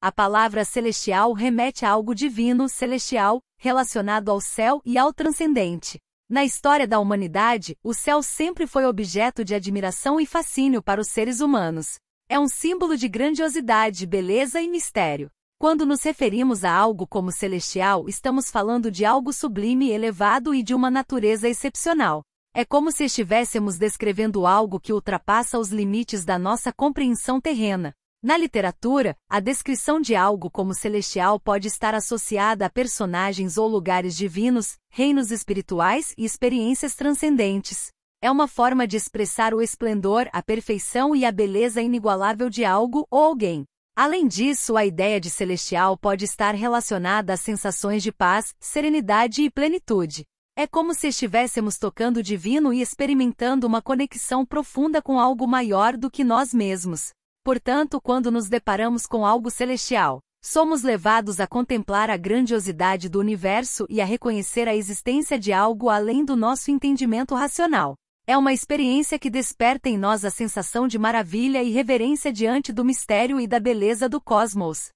A palavra celestial remete a algo divino, celestial, relacionado ao céu e ao transcendente. Na história da humanidade, o céu sempre foi objeto de admiração e fascínio para os seres humanos. É um símbolo de grandiosidade, beleza e mistério. Quando nos referimos a algo como celestial, estamos falando de algo sublime, elevado e de uma natureza excepcional. É como se estivéssemos descrevendo algo que ultrapassa os limites da nossa compreensão terrena. Na literatura, a descrição de algo como celestial pode estar associada a personagens ou lugares divinos, reinos espirituais e experiências transcendentes. É uma forma de expressar o esplendor, a perfeição e a beleza inigualável de algo ou alguém. Além disso, a ideia de celestial pode estar relacionada a sensações de paz, serenidade e plenitude. É como se estivéssemos tocando o divino e experimentando uma conexão profunda com algo maior do que nós mesmos. Portanto, quando nos deparamos com algo celestial, somos levados a contemplar a grandiosidade do universo e a reconhecer a existência de algo além do nosso entendimento racional. É uma experiência que desperta em nós a sensação de maravilha e reverência diante do mistério e da beleza do cosmos.